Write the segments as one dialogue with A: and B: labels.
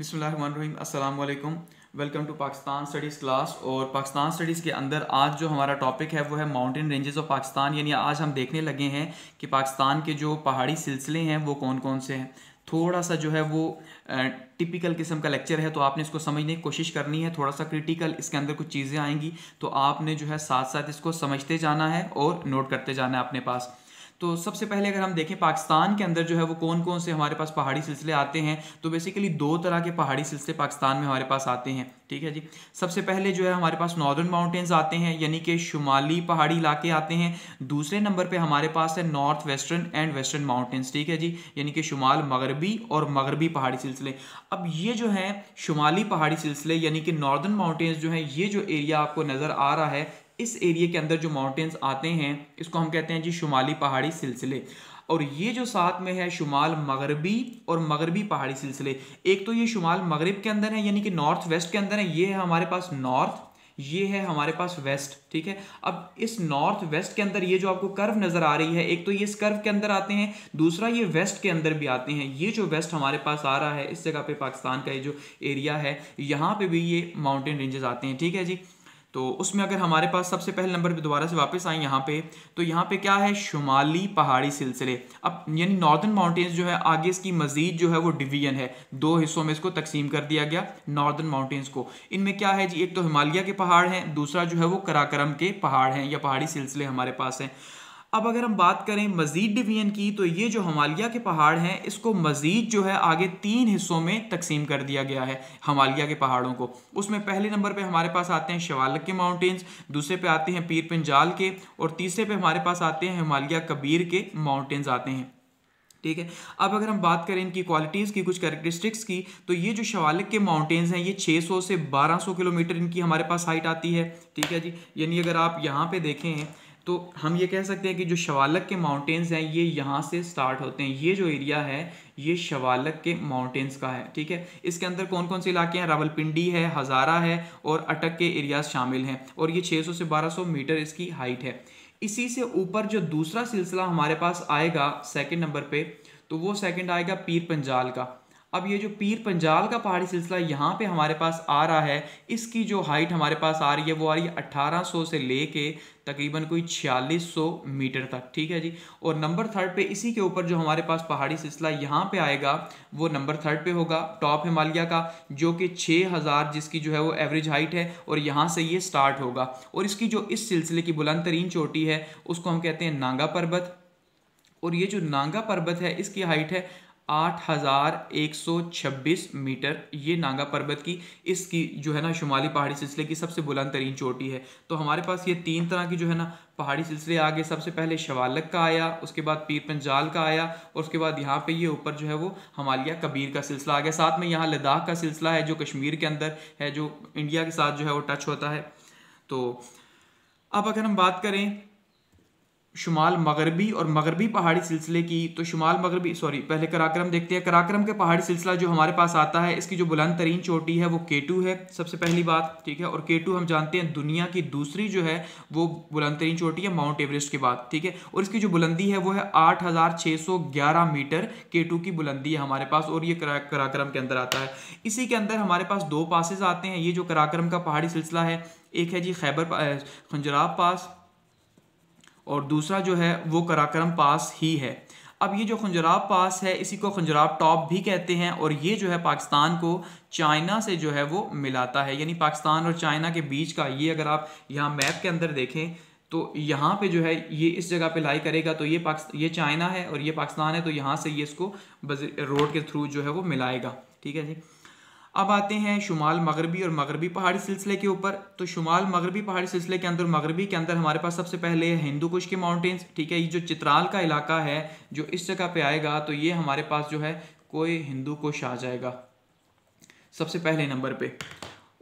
A: बिसमीम अल्लाम welcome to Pakistan studies class और पाकिस्तान स्टडीज़ के अंदर आज जो हमारा टॉपिक है वो है माउंटेन रेंजेस ऑफ पाकिस्तान यानी आज हम देखने लगे हैं कि पाकिस्तान के जो पहाड़ी सिलसिले हैं वो कौन कौन से हैं थोड़ा सा जो है वो टिपिकल किस्म का लेक्चर है तो आपने इसको समझने की कोशिश करनी है थोड़ा सा क्रिटिकल इसके अंदर कुछ चीज़ें आएंगी तो आपने जो है साथ साथ इसको समझते जाना है और नोट करते जाना है अपने पास तो सबसे पहले अगर हम देखें पाकिस्तान के अंदर जो है वो कौन कौन से हमारे पास पहाड़ी सिलसिले आते हैं तो बेसिकली दो तरह के पहाड़ी सिलसिले पाकिस्तान में हमारे पास आते हैं ठीक है जी सबसे पहले जो है हमारे पास नॉर्दर्न माउंटेन्स आते हैं यानी कि शुमाली पहाड़ी इलाके आते हैं दूसरे नंबर पर हमारे पास है north western and western mountains ठीक है जी यानी कि शुमाल मगरबी और मगरबी पहाड़ी सिलसिले अब ये जो है शुमाली पहाड़ी सिलसिले यानी कि नॉर्दर्न माउंटेन्स जो है ये जो एरिया आपको नज़र आ रहा है इस एरिया के अंदर जो माउंटेन्स आते हैं इसको हम कहते हैं जी शुमाली पहाड़ी सिलसिले और ये जो साथ में है शुमाल मगरबी और मगरबी पहाड़ी सिलसिले एक तो ये शुमाल मगरब के अंदर है यानी कि नॉर्थ वेस्ट के अंदर है ये है हमारे पास नॉर्थ ये है हमारे पास वेस्ट ठीक है अब इस नॉर्थ वेस्ट के अंदर ये जो आपको कर्व नज़र आ रही है एक तो ये इस कर्व के अंदर आते हैं दूसरा ये वेस्ट के अंदर भी आते हैं ये जो वेस्ट हमारे पास आ रहा है इस जगह पे पाकिस्तान का ये जो एरिया है यहाँ पे भी ये माउंटेन रेंजेस आते हैं ठीक है जी तो उसमें अगर हमारे पास सबसे पहले नंबर पे दोबारा से वापस आए यहाँ पे तो यहाँ पे क्या है शुमाली पहाड़ी सिलसिले अब यानी नॉर्दर्न माउंटेन्स जो है आगे इसकी मजीद जो है वो डिवीजन है दो हिस्सों में इसको तकसीम कर दिया गया नॉर्दर्न माउंटेन्स को इनमें क्या है जी एक तो हिमालय के पहाड़ हैं दूसरा जो है वो कराक्रम के पहाड़ हैं या पहाड़ी सिलसिले हमारे पास हैं अब अगर हम बात करें मज़ीद डिवीजन की तो ये जो हमालिया के पहाड़ हैं इसको मज़ीद जो है आगे तीन हिस्सों में तकसीम कर दिया गया है हमालिया के पहाड़ों को उसमें पहले नंबर पे हमारे पास आते हैं शवालक के माउंटेन्स दूसरे पे आते हैं पीर पंजाल के और तीसरे पे हमारे पास आते हैं हमालिया कबीर के माउंटेन्स आते हैं ठीक है अब अगर हम बात करें इनकी क्वालिटीज़ की कुछ करेक्ट्रिस्टिक्स की तो ये जो शवालक के माउंटेन्स हैं ये 600 से 1200 किलोमीटर इनकी हमारे पास हाइट आती है ठीक है जी यानी अगर आप यहाँ पे देखें तो हम ये कह सकते हैं कि जो शवालक के माउंटेन्स हैं ये यहाँ से स्टार्ट होते हैं ये जो एरिया है ये शवालक के माउंटेन्स का है ठीक है इसके अंदर कौन कौन से इलाके हैं रावलपिंडी है हज़ारा है और अटक के एरियाज शामिल हैं और ये 600 से 1200 मीटर इसकी हाइट है इसी से ऊपर जो दूसरा सिलसिला हमारे पास आएगा सेकेंड नंबर पर तो वो सेकेंड आएगा पीर पंजाल का अब ये जो पीर पंजाल का पहाड़ी सिलसिला यहाँ पे हमारे पास आ रहा है इसकी जो हाइट हमारे पास आ रही है वो आ रही है सौ से लेके तकरीबन कोई 4600 मीटर तक ठीक है जी और नंबर थर्ड पे इसी के ऊपर जो हमारे पास पहाड़ी सिलसिला यहाँ पे आएगा वो नंबर थर्ड पे होगा टॉप हिमालय का जो कि 6000 जिसकी जो है वो एवरेज हाइट है और यहाँ से ये स्टार्ट होगा और इसकी जो इस सिलसिले की बुलंद तरीन चोटी है उसको हम कहते हैं नांगा पर्वत और ये जो नांगा पर्वत है इसकी हाइट है आठ हज़ार एक सौ छब्बीस मीटर ये नागा पर्वत की इसकी जो है ना शुमाली पहाड़ी सिलसिले की सबसे बुलंद तरीन चोटी है तो हमारे पास ये तीन तरह की जो है ना पहाड़ी सिलसिले आ गए सबसे पहले शवालक का आया उसके बाद पीर पंजाल का आया और उसके बाद यहाँ पे ये ऊपर जो है वो हमालिया कबीर का सिलसिला आ गया साथ में यहाँ लद्दाख का सिलसिला है जो कश्मीर के अंदर है जो इंडिया के साथ जो है वो टच होता है तो अब अगर हम बात करें शुमाल मगरबी और मगरबी पहाड़ी सिलसिले की तो शुमाल मगरबी सॉरी पहले कराक्रम देखते हैं कराक्रम के पहाड़ी सिलसिला जो हमारे पास आता है इसकी जो बुलंद तरीन चोटी है वो केटू है सबसे पहली बात ठीक है और केटू हम जानते हैं दुनिया की दूसरी जो है वो बुलंद तरीन चोटी है माउंट एवरेस्ट के बाद ठीक है और इसकी जो बुलंदी है वो है आठ मीटर केटू की बुलंदी है हमारे पास और ये करा, कराक्रम के अंदर आता है इसी के अंदर हमारे पास दो पासेज आते हैं ये जो कराक्रम का पहाड़ी सिलसिला है एक है जी खैबर खंजराब पास और दूसरा जो है वो कराक्रम पास ही है अब ये जो खंजराब पास है इसी को खंजराब टॉप भी कहते हैं और ये जो है पाकिस्तान को चाइना से जो है वो मिलाता है यानी पाकिस्तान और चाइना के बीच का ये अगर आप यहाँ मैप के अंदर देखें तो यहाँ पे जो है ये इस जगह पे लाई करेगा तो ये ये चाइना है और ये पाकिस्तान है तो यहाँ से ये इसको रोड के थ्रू जो है वो मिलाएगा ठीक है जी अब आते हैं शुमाल मगरबी और मगरबी पहाड़ी सिलसिले के ऊपर तो शुमाल मगरबी पहाड़ी सिलसिले के अंदर मगरबी के अंदर हमारे पास सबसे पहले हिंदू कुश के माउंटेन्स ठीक है ये जो चित्राल का इलाका है जो इस जगह पे आएगा तो ये हमारे पास जो है कोई हिंदू कुश आ जाएगा सबसे पहले नंबर पे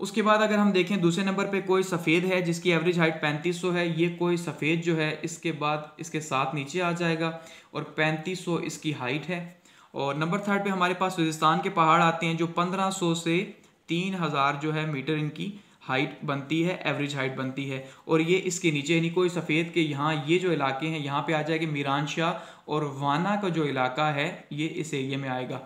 A: उसके बाद अगर हम देखें दूसरे नंबर पर कोई सफ़ेद है जिसकी एवरेज हाइट पैंतीस है ये कोई सफ़ेद जो है इसके बाद इसके साथ नीचे आ जाएगा और पैंतीस इसकी हाइट है और नंबर थर्ड पे हमारे पास रेगिस्तान के पहाड़ आते हैं जो 1500 से 3000 जो है मीटर इनकी हाइट बनती है एवरेज हाइट बनती है और ये इसके नीचे यानी कोई सफ़ेद के यहाँ ये जो इलाके हैं यहाँ पे आ जाएगा शाह और वाना का जो इलाका है ये इस एरिया में आएगा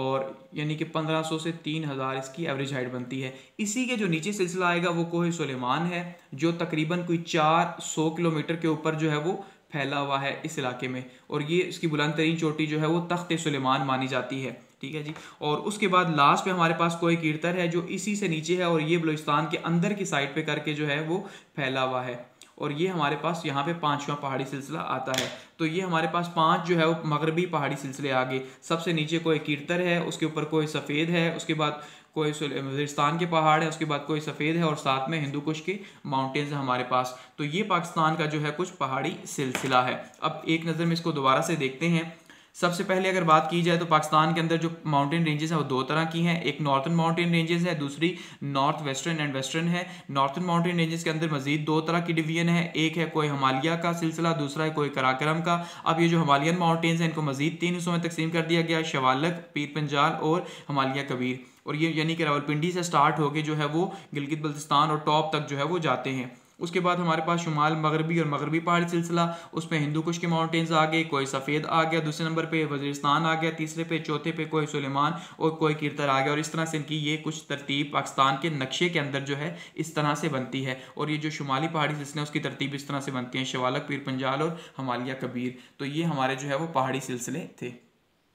A: और यानी कि 1500 से 3000 इसकी एवरेज हाइट बनती है इसी के जो नीचे सिलसिला आएगा वो कोह सुलेमान है जो तकरीबन कोई 400 किलोमीटर के ऊपर जो है वो फैला हुआ है इस इलाके में और ये इसकी बुलंद तरीन चोटी जो है वो तख्त सुलेमान मानी जाती है ठीक है जी और उसके बाद लास्ट पे हमारे पास कोई कीर्तर है जो इसी से नीचे है और ये बलूचिस्तान के अंदर की साइड पे करके जो है वो फैला हुआ है और ये हमारे पास यहाँ पे पाँचवा पहाड़ी सिलसिला आता है तो ये हमारे पास पाँच जो है वो मगरबी पहाड़ी सिलसिले आगे सबसे नीचे कोई कीर्तर है उसके ऊपर कोई सफ़ेद है उसके बाद कोई वजरिस्तान के पहाड़ है उसके बाद कोई सफ़ेद है और साथ में हिंदू कुश के माउंटेन्स है हमारे पास तो ये पाकिस्तान का जो है कुछ पहाड़ी सिलसिला है अब एक नज़र में इसको दोबारा से देखते हैं सबसे पहले अगर बात की जाए तो पाकिस्तान के अंदर जो माउंटेन रेंजेस हैं वो दो तरह की हैं एक नॉर्थन माउंटेन रेंजेस है दूसरी नॉर्थ वेस्टर्न एंड वेस्टर्न है नॉर्थन माउंटेन रेंजेस के अंदर मजीद दो तरह की डिवीजन है एक है कोई हमालिया का सिलसिला दूसरा है कोई कराक्रम का अब ये जो हमालियन माउंटेन्स हैं इनको मजीद तीन हिस्सों में तकसीम कर दिया गया शवालक पीर पंजाल और हमालिया कबीर और ये यानी कि रावलपिंडी से स्टार्ट होकर जो है वो गिलगित बल्तिस्तान और टॉप तक जो है वो जाते हैं उसके बाद हमारे पास शुमाल मगरबी और मगरबी पहाड़ी सिलसिला उसमें हिंदू कुश के माउंटेन्स आ गए कोई सफ़ेद आ गया दूसरे नंबर पर वजरिस्तान आ गया तीसरे पे चौथे पे कोई सुलेमान और कोई कीर्तर आ गया और इस तरह से इनकी ये कुछ तरतीब पाकिस्तान के नक्शे के अंदर जो है इस तरह से बनती है और ये जो शुमाली पहाड़ी सिलसिला उसकी तरतीब इस तरह से बनती है शवालक पीर पंजाल और हमालिया कबीर तो ये हमारे जो है वो पहाड़ी सिलसिले थे